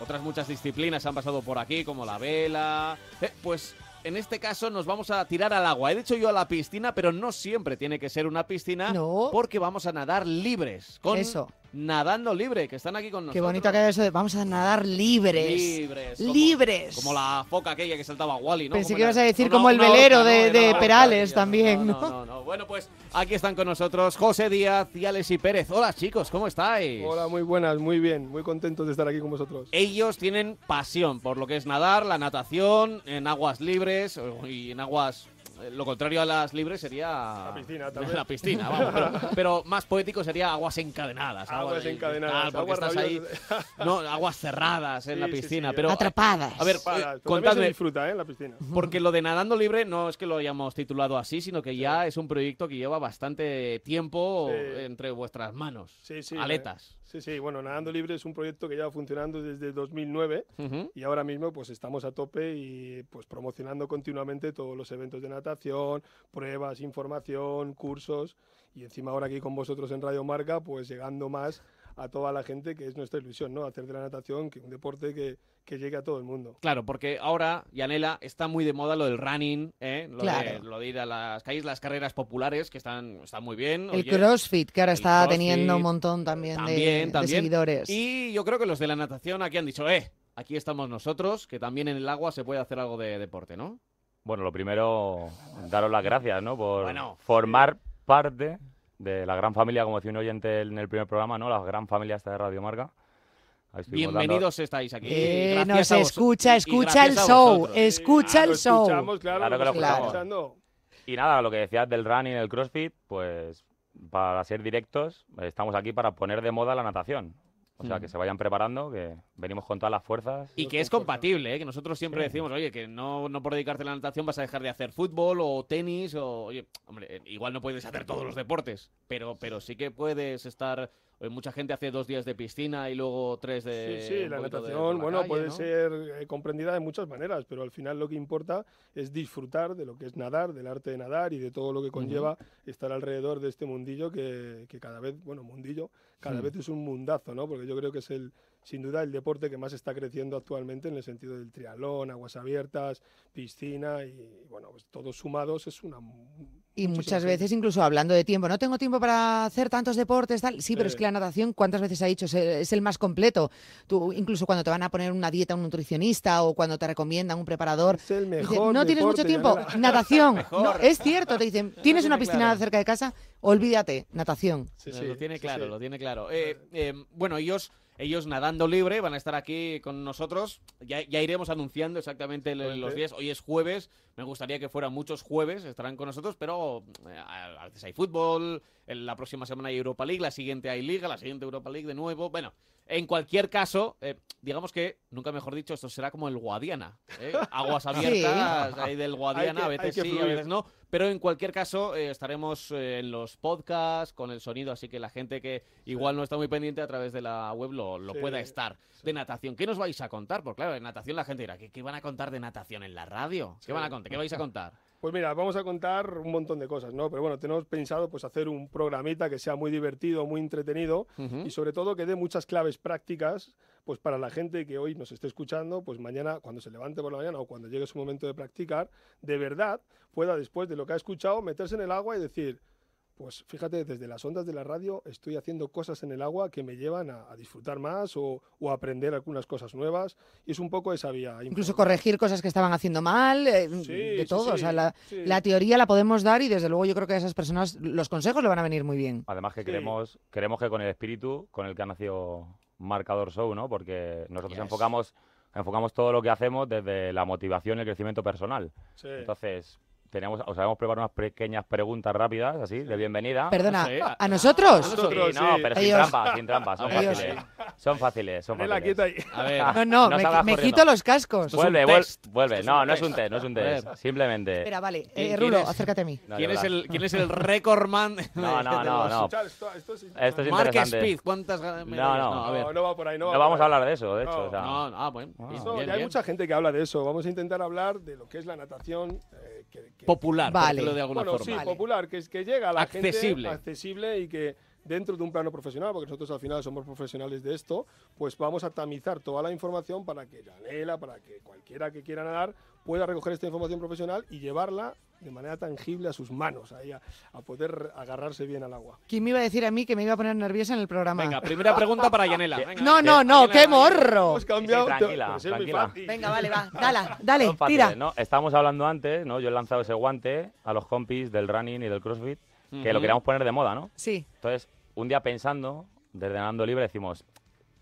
Otras muchas disciplinas han pasado por aquí, como la vela. Eh, pues en este caso nos vamos a tirar al agua. He dicho yo a la piscina, pero no siempre tiene que ser una piscina no. porque vamos a nadar libres con Eso. Nadando Libre, que están aquí con nosotros. Qué bonito que haya eso de vamos a nadar libres. Libres. libres. Como la foca aquella que saltaba Wally, ¿no? Pensé que ibas a decir como el velero de, Perales también, no, ¿no? No, Bueno, pues aquí están con nosotros José Díaz y Pérez. Hola chicos, ¿cómo estáis? Hola, muy buenas, muy bien, muy contentos de estar aquí con vosotros. Ellos tienen pasión por lo que es nadar, la natación, en aguas libres eh, y en aguas lo contrario a las libres sería. La piscina, también. La piscina, vamos. Pero, más poético sería aguas encadenadas. Aguas, encadenadas. aguas no, aguas cerradas en la piscina. pero, Atrapadas. A ver, disfruta, ¿eh? la piscina. Porque lo de nadando libre no es que lo hayamos titulado así, sino que ya es un proyecto que lleva bastante tiempo entre vuestras manos. Aletas. Sí, sí, bueno, Nadando Libre es un proyecto que lleva funcionando desde 2009 y ahora mismo pues estamos a tope y pues promocionando continuamente todos los eventos de natación, pruebas, información, cursos y encima ahora aquí con vosotros en Radio Marca pues llegando más a toda la gente, que es nuestra ilusión, ¿no? Hacer de la natación que un deporte que, llegue a todo el mundo. Claro, porque ahora, Yanela, está muy de moda lo del running, ¿eh? lo, de, ir a las calles, las carreras populares, que están, muy bien. el CrossFit, que ahora está teniendo un montón también, de, seguidores. Y yo creo que los de la natación aquí han dicho, eh, aquí estamos nosotros, que también en el agua se puede hacer algo de deporte, ¿no? Bueno, lo primero, daros las gracias, ¿no? Por formar parte de la gran familia, como decía un oyente en el primer programa, ¿no? La gran familia esta de Radio Marca. Bienvenidos estáis aquí. Eh, nos escucha, escucha el show, escucha el show. Y nada, lo que decías del running, el crossfit, pues para ser directos, estamos aquí para poner de moda la natación. O sea, que mm. se vayan preparando, que venimos con todas las fuerzas. Y que es compatible, ¿eh? que nosotros siempre decimos, oye, que no, no por dedicarte a la natación vas a dejar de hacer fútbol o tenis o... Oye, hombre, eh, igual no puedes hacer todos los deportes, pero, pero sí que puedes estar... Eh, mucha gente hace dos días de piscina y luego tres de... Sí, sí, la natación, bueno, puede ser eh, comprendida de muchas maneras, pero al final lo que importa es disfrutar de lo que es nadar, del arte de nadar y de todo lo que conlleva estar alrededor de este mundillo que, que cada vez, bueno, mundillo, cada hmm. vez es un mundazo, ¿no? Porque yo creo que es el, sin duda el deporte que más está creciendo actualmente en el sentido del triatlón, aguas abiertas, piscina y bueno, pues todos sumados es una... Y muchas veces incluso hablando de tiempo, no tengo tiempo para hacer tantos deportes, tal. Sí, pero es que la natación, ¿cuántas veces ha dicho? Es el más completo. Tú, incluso cuando te van a poner una dieta un nutricionista o cuando te recomiendan un preparador. Es el mejor. no tienes mucho tiempo, natación. es cierto, te dicen, ¿tienes una piscina cerca de casa? Olvídate, natación. Sí, lo tiene claro, lo tiene claro. Eh, em, bueno, ellos ellos nadando libre, van a estar aquí con nosotros. Ya, iremos anunciando exactamente los días. Hoy es jueves, me gustaría que fueran muchos jueves, estarán con nosotros, pero eh, a veces hay fútbol, la próxima semana hay Europa League, la siguiente hay Liga, la siguiente Europa League de nuevo. Bueno, en cualquier caso, eh, digamos que, nunca mejor dicho, esto será como el Guadiana. ¿eh? Aguas abiertas ahí del Guadiana, a veces sí, a veces no pero en cualquier caso, eh, estaremos eh, en los podcasts, con el sonido, así que la gente que igual no está muy pendiente a través de la web lo, pueda estar. De natación, ¿qué nos vais a contar? Porque claro, de natación la gente dirá, ¿qué, van a contar de natación en la radio? ¿Qué van a contar? ¿Qué vais a contar? Pues mira, vamos a contar un montón de cosas, ¿no? Pero bueno, tenemos pensado pues hacer un programita que sea muy divertido, muy entretenido y sobre todo que dé muchas claves prácticas pues para la gente que hoy nos esté escuchando, pues mañana cuando se levante por la mañana o cuando llegue su momento de practicar, de verdad pueda después de lo que ha escuchado meterse en el agua y decir, pues fíjate, desde las ondas de la radio estoy haciendo cosas en el agua que me llevan a, disfrutar más o, a aprender algunas cosas nuevas. Y es un poco esa vía. Incluso corregir cosas que estaban haciendo mal, eh, de todo. o sea, la, teoría la podemos dar y desde luego yo creo que a esas personas los consejos le van a venir muy bien. Además que queremos, queremos que con el espíritu con el que ha nacido marcador show, ¿no? Porque nosotros enfocamos, enfocamos todo lo que hacemos desde la motivación y el crecimiento personal. Entonces, sea, os habíamos preparado unas pequeñas preguntas rápidas, así, de bienvenida. Perdona, ¿a nosotros? ¿A nosotros? Sí, no, pero sin trampa, sin trampa, son fáciles. Son fáciles, son fáciles. A ver. No, no, no me, quito los cascos. Vuelve, vuelve. No, no es un test, no es un test. Simplemente. Espera, vale. Eh, eh Rulo, acércate a mí. ¿Quién, es el, ¿Quién es el récord man? No, no, no. no. Esto, es, Mark Speed, ¿cuántas ganas? No, no, no, a ver. no va por ahí. No, va no vamos a hablar de eso, de hecho. O sea. No, no, ah, bueno. bien, ya hay mucha gente que habla de eso. Vamos a intentar hablar de lo que es la natación. Eh, popular, de alguna Sí, popular, que, que llega a la accesible. accesible y que dentro de un plano profesional, porque nosotros al final somos profesionales de esto, pues vamos a tamizar toda la información para que Janela, para que cualquiera que quiera nadar, pueda recoger esta información profesional y llevarla de manera tangible a sus manos, a, poder agarrarse bien al agua. ¿Quién me iba a decir a mí que me iba a poner nerviosa en el programa? Venga, primera pregunta para Yanela. no, no, no, qué morro. tranquila, pues tranquila. Venga, vale, va, dala, dale, tira. Estábamos hablando antes, ¿no? Yo he lanzado ese guante a los compis del running y del crossfit, que lo queríamos poner de moda, ¿no? Sí. Entonces, un día pensando, desde Nando Libre, decimos,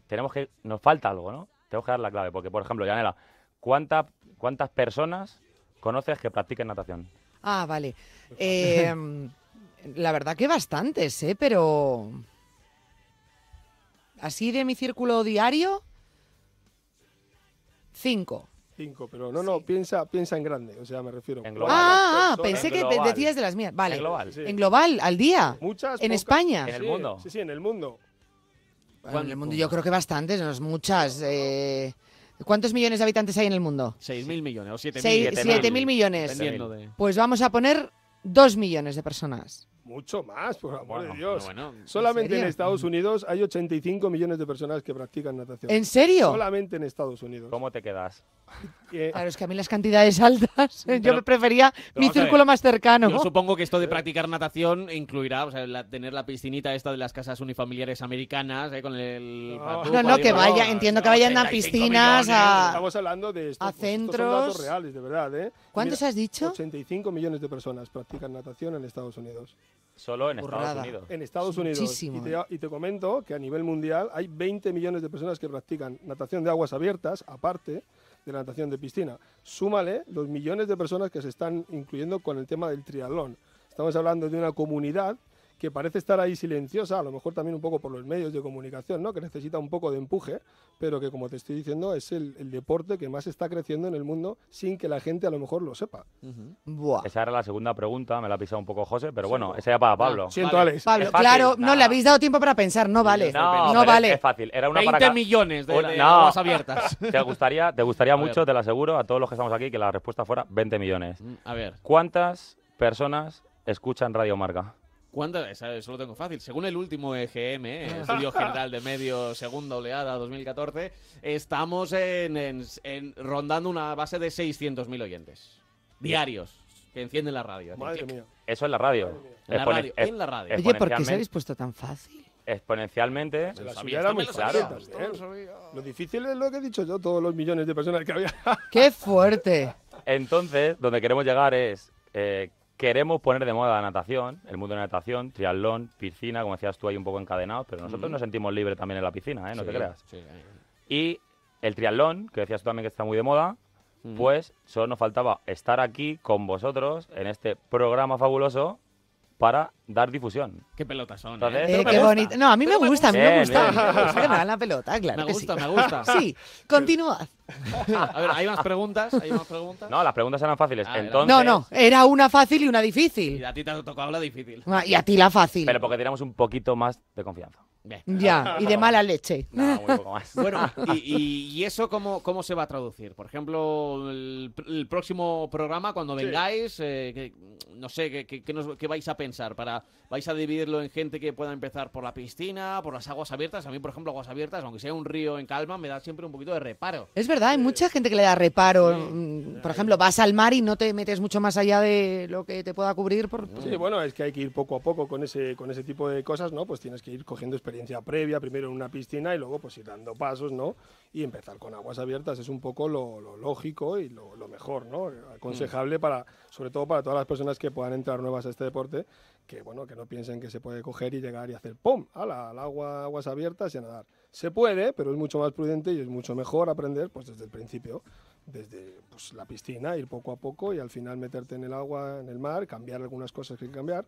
tenemos que, nos falta algo, ¿no? Tengo que dar la clave, porque, por ejemplo, Yanela, ¿cuánta ¿Cuántas personas conoces que practiquen natación? Ah, vale. Em, la verdad que bastantes, ¿eh? Pero... Así de mi círculo diario, cinco. Cinco, pero no, no, piensa, piensa en grande, o sea, me refiero. En global. Ah, ah pensé que decías de las mías. Vale. En global. Sí. En global, al día. Muchas. En España. En el mundo. Sí, sí, en el mundo. en el mundo yo creo que bastantes, no muchas. Eh, ¿Cuántos millones de habitantes hay en el mundo? 6.000 millones o 7.000 7.000 millones. Pues vamos a poner 2 millones de personas. Mucho más, por amor de Dios. Solamente en, Estados Unidos hay 85 millones de personas que practican natación. ¿En serio? Solamente en Estados Unidos. ¿Cómo te quedas? Eh, claro, es que a mí las cantidades altas, yo prefería mi círculo más cercano. Yo supongo que esto de practicar natación incluirá o sea, tener la piscinita esta de las casas unifamiliares americanas, eh, con el... No, no, que vaya, entiendo que vayan a piscinas, a... Estamos hablando de pues, centros... datos reales, de verdad, ¿eh? ¿Cuántos has dicho? 85 millones de personas practican natación en Estados Unidos. Solo en Estados Unidos. En Estados Unidos. Muchísimo. Y te, y te comento que a nivel mundial hay 20 millones de personas que practican natación de aguas abiertas, aparte, de natación de piscina. Súmale los millones de personas que se están incluyendo con el tema del triatlón. Estamos hablando de una comunidad que parece estar ahí silenciosa, a lo mejor también un poco por los medios de comunicación, ¿no? que necesita un poco de empuje, pero que como te estoy diciendo es el, deporte que más está creciendo en el mundo sin que la gente a lo mejor lo sepa. Esa era la segunda pregunta, me la ha pisado un poco José, pero bueno, esa ya para Pablo. siento, Alex. claro, no le habéis dado tiempo para pensar, no vale. No, no vale. Es, fácil, era 20 millones de, abiertas. Te gustaría, te gustaría mucho, te lo aseguro, a todos los que estamos aquí, que la respuesta fuera 20 millones. Mm, a ver. ¿Cuántas personas escuchan Radio Marca? ¿Cuántas? Eso lo tengo fácil. Según el último EGM, ¿eh? Estudio General de medio segunda oleada 2014, estamos en, rondando una base de 600.000 oyentes diarios que encienden la radio. Eso es la radio. En la radio, en la Oye, ¿por qué se ha puesto tan fácil? exponencialmente. ¿eh? Lo difícil es lo que he dicho yo, todos los millones de personas que había. ¡Qué fuerte! Entonces, donde queremos llegar es eh, queremos poner de moda la natación, el mundo de la natación, triatlón, piscina, como decías tú, ahí un poco encadenado, pero nosotros nos sentimos libres también en la piscina, ¿eh? No te creas. Y el triatlón, que decías tú también que está muy de moda, pues solo nos faltaba estar aquí con vosotros en este programa fabuloso para dar difusión. Qué pelotas son. ¿eh? Eh, qué bonito. No, a mí me gusta, a mí me gusta. me la pelota, claro. Me gusta, sí. me gusta. Sí, continuad. Ah, a ver, ¿hay más preguntas? ¿Hay más preguntas? No, las preguntas eran fáciles. Ah, Entonces... No, no, era una fácil y una difícil. Y a ti te ha tocado la difícil. Ah, y a ti la fácil. Pero porque teníamos un poquito más de confianza. Ya, y de mala leche. Bueno, y, eso cómo, cómo, se va a traducir? Por ejemplo, el, próximo programa, cuando vengáis, eh, no sé, ¿qué vais a pensar? para ¿Vais a dividirlo en gente que pueda empezar por la piscina, por las aguas abiertas? A mí, por ejemplo, aguas abiertas, aunque sea un río en calma, me da siempre un poquito de reparo. Es verdad, hay mucha gente que le da reparo. Mm, por ejemplo, vas al mar y no te metes mucho más allá de lo que te pueda cubrir. Mm. Sí, bueno, es que hay que ir poco a poco con ese, con ese tipo de cosas, ¿no? Pues tienes que ir cogiendo experiencia previa, primero en una piscina y luego pues ir dando pasos, ¿no? Y empezar con aguas abiertas es un poco lo, lo lógico y lo, lo, mejor, ¿no? Aconsejable mm. para, sobre todo para todas las personas que puedan entrar nuevas a este deporte, que bueno, que no piensen que se puede coger y llegar y hacer ¡pum! Al agua, aguas abiertas y nadar. Se puede, pero es mucho más prudente y es mucho mejor aprender pues desde el principio desde pues, la piscina, ir poco a poco y al final meterte en el agua, en el mar, cambiar algunas cosas que hay que cambiar,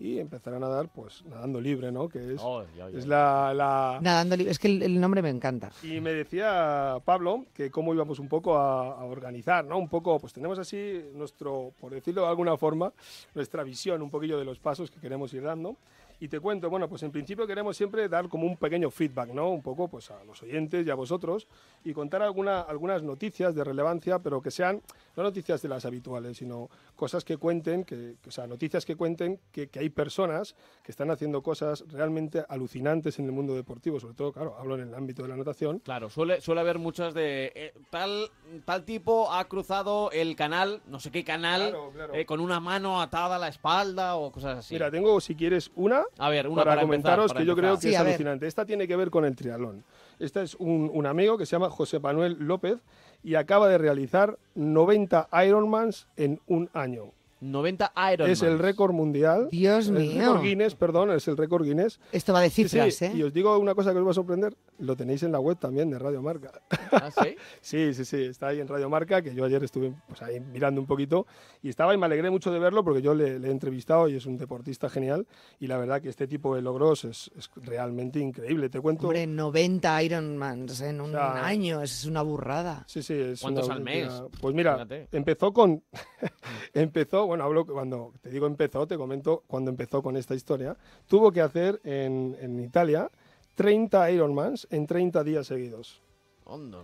y empezar a nadar, pues nadando libre, ¿no? Que es, oh, es la, Nadando libre, es que el, nombre me encanta. Y me decía Pablo que cómo íbamos un poco a, a, organizar, ¿no? Un poco, pues tenemos así nuestro, por decirlo de alguna forma, nuestra visión, un poquillo de los pasos que queremos ir dando. Y te cuento, bueno, pues en principio queremos siempre dar como un pequeño feedback, ¿no? Un poco pues a los oyentes y a vosotros y contar alguna, algunas noticias de relevancia, pero que sean no noticias de las habituales, sino cosas que cuenten, que, o sea, noticias que cuenten que, que, hay personas que están haciendo cosas realmente alucinantes en el mundo deportivo, sobre todo, claro, hablo en el ámbito de la natación. Claro, suele, suele haber muchas de eh, tal, tal tipo ha cruzado el canal, no sé qué canal, eh, con una mano atada a la espalda o cosas así. Mira, tengo si quieres una a para, comentaros que yo creo que es alucinante. Esta tiene que ver con el triatlón. este es un, un amigo que se llama José Manuel López y acaba de realizar 90 Ironmans en un año 90 Ironman. Es el récord mundial. Dios el mío. Récord Guinness, perdón, es el récord Guinness. Esto va a decir sí, ¿eh? Y os digo una cosa que os va a sorprender. Lo tenéis en la web también de Radio Marca. ¿Ah, sí? sí, sí, sí. Está ahí en Radio Marca, que yo ayer estuve pues, ahí mirando un poquito. Y estaba y me alegré mucho de verlo porque yo le, he entrevistado y es un deportista genial. Y la verdad que este tipo de logros es, realmente increíble. Te cuento. Hombre, 90 Ironmans en un año. Es una burrada. Sí, sí. Es ¿Cuántos al mes? Pues mira, empezó con. Mm. empezó bueno, hablo cuando te digo empezó, te comento cuando empezó con esta historia, tuvo que hacer en, Italia 30 Ironmans en 30 días seguidos.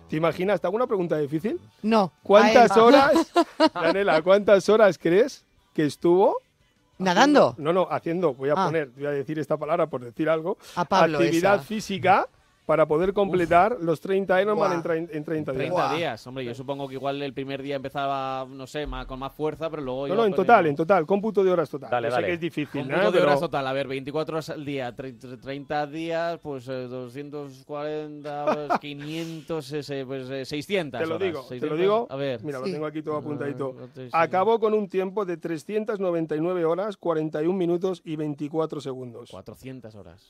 ¿Te imaginas? ¿Te hago una pregunta difícil? No. ¿Cuántas horas, Daniela, cuántas horas crees que estuvo? ¿Nadando? no, no, haciendo, voy a ah. poner, voy a decir esta palabra por decir algo. A Pablo actividad física para poder completar los 30 en, 30, en 30 días. 30 días, hombre, yo supongo que igual el primer día empezaba, no sé, más, con más fuerza, pero luego... No, no, en total, en total, cómputo de horas total. Dale, yo sé que es difícil, Cómputo de horas total, a ver, 24 horas al día, 30 días, pues 240, eh, 500, pues 600 eh, Te lo digo, te lo digo, a ver. Mira, lo tengo aquí todo ah, apuntadito. Acabó con un tiempo de 399 horas, 41 minutos y 24 segundos. 400 horas.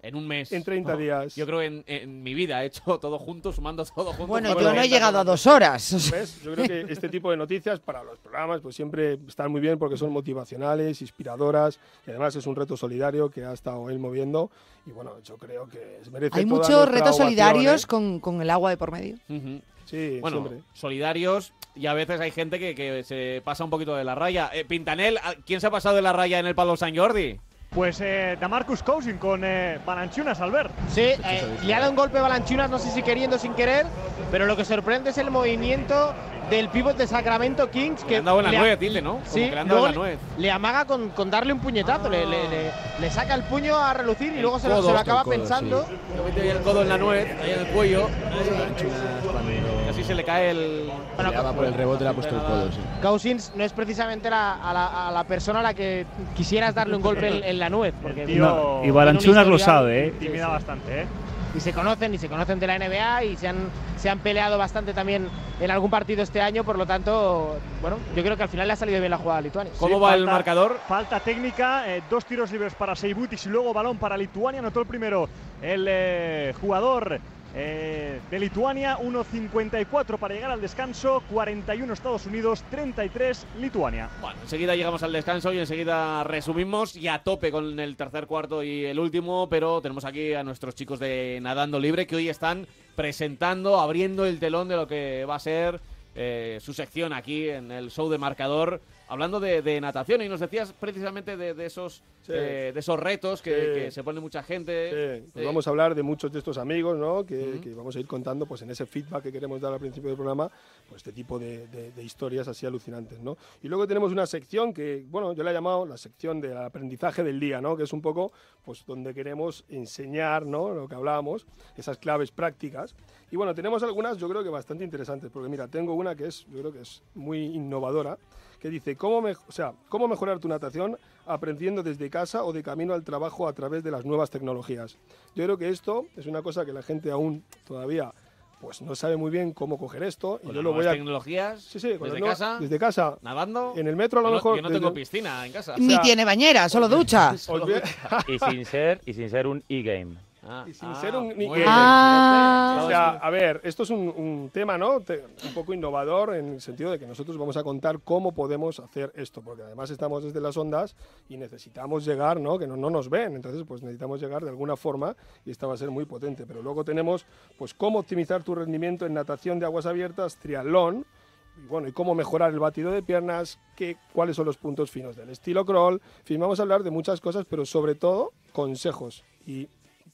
En un mes. En 30 días. Yo creo que en en, mi vida. He hecho todo junto, sumando todo junto. Bueno, yo no he llegado a dos horas. ¿Ves? Yo creo que este tipo de noticias para los programas pues siempre están muy bien porque son motivacionales, inspiradoras y además es un reto solidario que ha estado él moviendo. Y bueno, yo creo que merece Hay muchos retos ¿eh? solidarios con, con, el agua de por medio. Sí, bueno, siempre. solidarios y a veces hay gente que, se pasa un poquito de la raya. Eh, Pintanel, ¿quién se ha pasado de la raya en el Palo San Jordi? pues eh, Damarcus Cousin con eh, Balanchunas, Albert. Sí, eh, le ha dado un golpe Balanchunas, no sé si queriendo o sin querer, pero lo que sorprende es el movimiento del pivot de Sacramento Kings. Que le dado en la ¿no? Sí, le, amaga con, darle un puñetazo, le, saca el puño a relucir y luego se, lo, acaba pensando. el codo en la ahí en el cuello se le cae el. por el rebote, le ha puesto el codo. Sí. no es precisamente la, a, la, persona a la que quisieras darle un golpe en, la nuez. Porque y Balanchunas lo sabe, ¿eh? Intimida bastante, ¿eh? Y se conocen, y se conocen de la NBA, y se han, se han peleado bastante también en algún partido este año, por lo tanto, bueno, yo creo que al final le ha salido bien la jugada a Lituania. ¿Cómo va el marcador? Falta técnica, eh, dos tiros libres para Seibutis y luego balón para Lituania, anotó el primero el eh, jugador eh, de Lituania, 1.54 para llegar al descanso, 41 Estados Unidos, 33 Lituania. Bueno, enseguida llegamos al descanso y enseguida resumimos y a tope con el tercer cuarto y el último, pero tenemos aquí a nuestros chicos de Nadando Libre que hoy están presentando, abriendo el telón de lo que va a ser eh, su sección aquí en el show de marcador hablando de, natación y nos decías precisamente de, esos, eh, de esos retos que, se pone mucha gente. Sí. Pues eh. vamos a hablar de muchos de estos amigos ¿no? que, vamos a ir contando pues, en ese feedback que queremos dar al principio del programa, pues este tipo de, de, historias así alucinantes. ¿no? Y luego tenemos una sección que, bueno, yo la he llamado la sección del aprendizaje del día, ¿no? que es un poco pues, donde queremos enseñar ¿no? lo que hablábamos, esas claves prácticas. Y bueno, tenemos algunas yo creo que bastante interesantes, porque mira, tengo una que es, yo creo que es muy innovadora que dice, ¿cómo, sea, ¿cómo mejorar tu natación aprendiendo desde casa o de camino al trabajo a través de las nuevas tecnologías? Yo creo que esto es una cosa que la gente aún todavía pues no sabe muy bien cómo coger esto. y yo voy a... tecnologías? Sí, sí, desde casa. Desde casa. Nadando. En el metro a lo no, no tengo piscina en casa. Ni tiene bañera, solo ducha. y sin ser un e-game. Ah. sin ah, ser un... Ni, ah. o sea, a ver, esto es un, tema, ¿no? un poco innovador en el sentido de que nosotros vamos a contar cómo podemos hacer esto, porque además estamos desde las ondas y necesitamos llegar, ¿no? Que no, nos ven, entonces pues necesitamos llegar de alguna forma y esta va a ser muy potente. Pero luego tenemos, pues, cómo optimizar tu rendimiento en natación de aguas abiertas, triatlón, y bueno, y cómo mejorar el batido de piernas, qué, cuáles son los puntos finos del estilo crawl. En fin, vamos a hablar de muchas cosas, pero sobre todo consejos y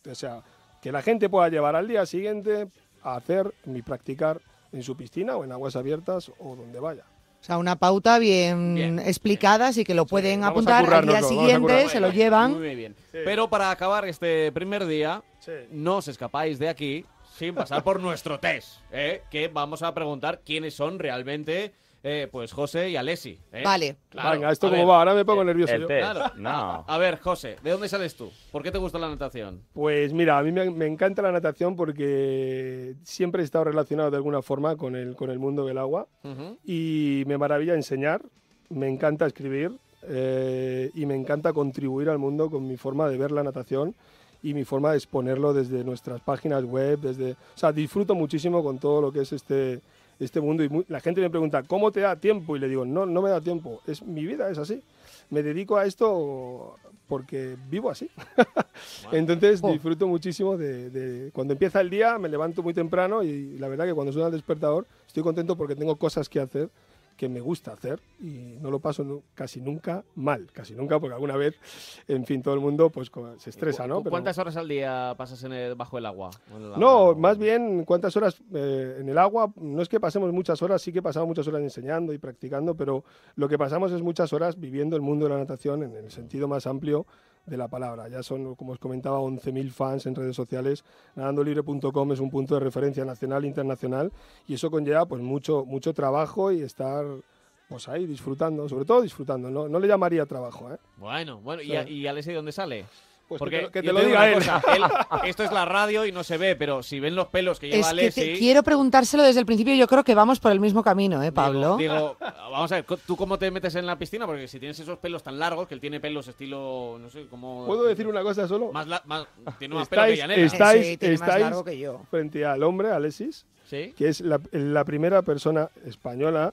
o sea, que la gente pueda llevar al día siguiente a hacer ni practicar en su piscina o en aguas abiertas o donde vaya. O sea, una pauta bien, explicada, así que lo pueden apuntar al día siguiente, se lo llevan. Muy bien. Pero para acabar este primer día, no os escapáis de aquí sin pasar por nuestro test, ¿eh? que vamos a preguntar quiénes son realmente eh, pues José y Alessi. ¿eh? Vale. Venga, esto como va, ahora me pongo eh, nervioso. A ver, José, ¿de dónde sales tú? ¿Por qué te gusta la natación? Pues mira, a mí me, encanta la natación porque siempre he estado relacionado de alguna forma con el, con el mundo del agua y me maravilla enseñar, me encanta escribir y me encanta contribuir al mundo con mi forma de ver la natación y mi forma de exponerlo desde nuestras páginas web, desde, o sea, disfruto muchísimo con todo lo que es este este mundo. Y la gente me pregunta, ¿cómo te da tiempo? Y le digo, no, no me da tiempo. Es mi vida, es así. Me dedico a esto porque vivo así. Entonces oh. disfruto muchísimo de, de, Cuando empieza el día me levanto muy temprano y la verdad que cuando suena el despertador estoy contento porque tengo cosas que hacer que me gusta hacer y no lo paso casi nunca mal, casi nunca, porque alguna vez, en fin, todo el mundo pues se estresa, ¿no? ¿Cuántas horas al día pasas en bajo el agua? no, más bien cuántas horas eh, en el agua, no es que pasemos muchas horas, sí que pasamos muchas horas enseñando y practicando, pero lo que pasamos es muchas horas viviendo el mundo de la natación en el sentido más amplio de la palabra. Ya son, como os comentaba, 11.000 fans en redes sociales. Nadandolibre.com es un punto de referencia nacional e internacional y eso conlleva pues mucho, mucho trabajo y estar pues ahí disfrutando, sobre todo disfrutando. No, le llamaría trabajo. ¿eh? Bueno, bueno, ¿y, a, ¿y dónde sale? Porque que te, lo, él. Esto es la radio y no se ve, pero si ven los pelos que lleva es quiero preguntárselo desde el principio. Yo creo que vamos por el mismo camino, ¿eh, Pablo? Digo, vamos a ver, ¿tú cómo te metes en la piscina? Porque si tienes esos pelos tan largos, que él tiene pelos estilo, no sé, cómo. ¿Puedo decir una cosa solo? Más, eh, tiene más estáis, pelo que Estáis, frente al hombre, Alexis, que es la, primera persona española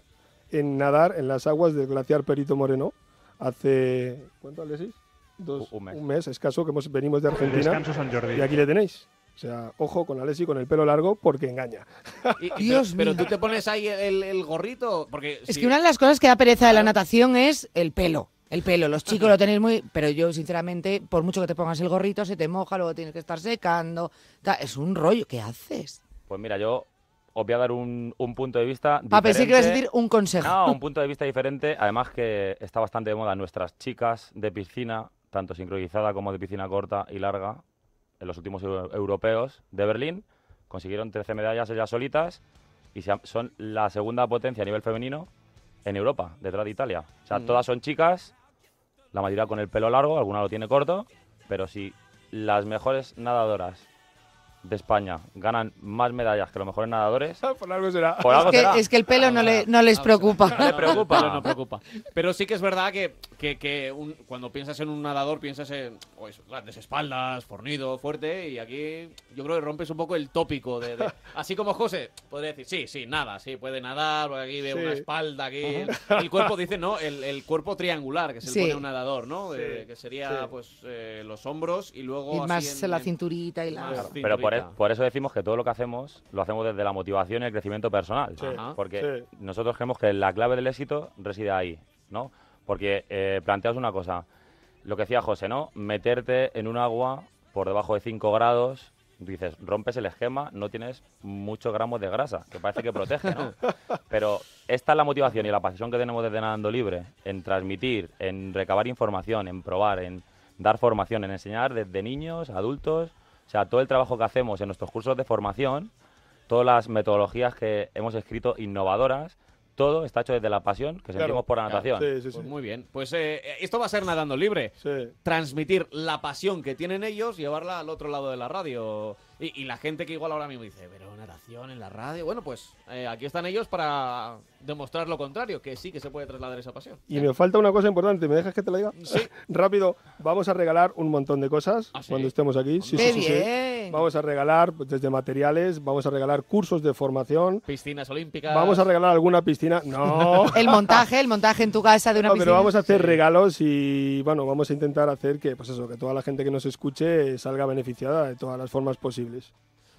en nadar en las aguas del glaciar Perito Moreno hace... ¿Cuánto, Alexis? Dos, un, mes. es caso escaso que hemos, venimos de Argentina. San Jordi. Y aquí le tenéis. O sea, ojo con Alessi con el pelo largo porque engaña. Dios pero, tú te pones ahí el, gorrito. porque Es que una de las cosas que da pereza de la natación es el pelo. El pelo, los chicos lo tenéis muy. Pero yo, sinceramente, por mucho que te pongas el gorrito, se te moja, luego tienes que estar secando. Es un rollo. ¿Qué haces? Pues mira, yo os voy a dar un, un punto de vista. Papi, sí que decir un consejo. No, un punto de vista diferente. Además, que está bastante de moda. Nuestras chicas de piscina tanto sincronizada como de piscina corta y larga, en los últimos europeos de Berlín. Consiguieron 13 medallas ellas solitas y son la segunda potencia a nivel femenino en Europa, detrás de Italia. O sea, mm. todas son chicas, la mayoría con el pelo largo, alguna lo tiene corto, pero si las mejores nadadoras de España ganan más medallas que los mejores nadadores. Ah, por algo será. es, que, es, que, el pelo no, no les ah, preocupa. No les preocupa. No, preocupa. Pero sí que es verdad que, que, que cuando piensas en un nadador, piensas en grandes espaldas, fornido, fuerte. Y aquí yo creo que rompes un poco el tópico. De, así como José podría decir, sí, sí, nada, sí, puede nadar, aquí ve una espalda, aquí. ¿eh? El, cuerpo, dice, no, el, el cuerpo triangular que se el le pone un nadador, ¿no? Eh, que sería, pues, eh, los hombros y luego. Y más la cinturita y la. Pero por e-, por eso decimos que todo lo que hacemos lo hacemos desde la motivación y el crecimiento personal. porque nosotros creemos que la clave del éxito reside ahí, Porque eh, una cosa, lo que decía José, ¿no? Meterte en un agua por debajo de 5 grados, dices, rompes el esquema, no tienes muchos gramos de grasa, que parece que protege, ¿no? Pero esta es la motivación y la pasión que tenemos desde Nadando Libre, en transmitir, en recabar información, en probar, en dar formación, en enseñar desde niños, adultos, o sea, todo el trabajo que hacemos en nuestros cursos de formación, todas las metodologías que hemos escrito innovadoras, todo está hecho desde la pasión que sentimos por la natación. Ah, sí, sí, pues sí. muy bien. Pues eh, eh, esto va a ser nadando libre. Transmitir la pasión que tienen ellos, llevarla al otro lado de la radio. Y, la gente que igual ahora mismo dice, pero natación en la radio. Bueno, pues eh, aquí están ellos para demostrar lo contrario, que sí que se puede trasladar esa pasión. Y me falta una cosa importante, ¿me dejas que te la diga? Sí. Rápido, vamos a regalar un montón de cosas ah, cuando estemos aquí. Sí, sí, Vamos a regalar pues, desde materiales, vamos a regalar cursos de formación. Piscinas olímpicas. Vamos a regalar alguna piscina. No. el montaje, el montaje en tu casa de una piscina. Pero vamos a hacer regalos y bueno, vamos a intentar hacer que, pues eso, que toda la gente que nos escuche salga beneficiada de todas las formas posibles.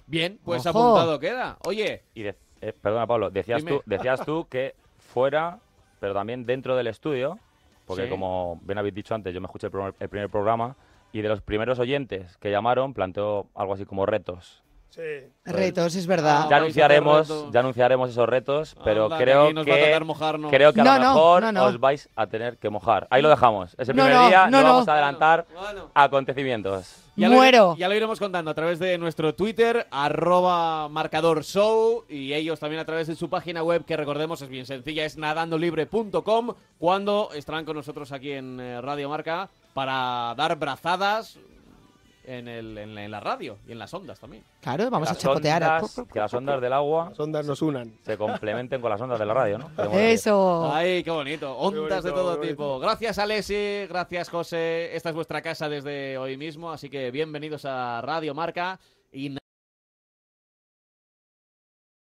Bien, pues apuntado queda. Oye. Y eh, perdona, Pablo, decías tú, decías tú que fuera, pero también dentro del estudio, porque como bien habéis dicho antes, yo me escuché el primer, el primer programa y de los primeros oyentes que llamaron planteó algo así como retos Sí. Retos, es verdad. ya ah, anunciaremos, ya anunciaremos esos retos, ah, pero creo, que creo que a lo mejor os vais a tener que mojar. Ahí lo dejamos. Es el primer día, no, vamos a adelantar acontecimientos. Ya lo- Muero. ya lo iremos contando a través de nuestro Twitter, arroba marcador show, y ellos también a través de su página web, que recordemos es bien sencilla, es nadandolibre.com, cuando estarán con nosotros aquí en eh, Radio Marca para dar brazadas, en, la, radio y en las ondas también. Claro, vamos a chapotear. que las ondas del agua ondas nos unan. se complementen con las ondas de la radio, ¿no? Eso. Ay, qué bonito. Ondas de todo tipo. Gracias, Alessi. Gracias, José. Esta es vuestra casa desde hoy mismo, así que bienvenidos a Radio Marca. Y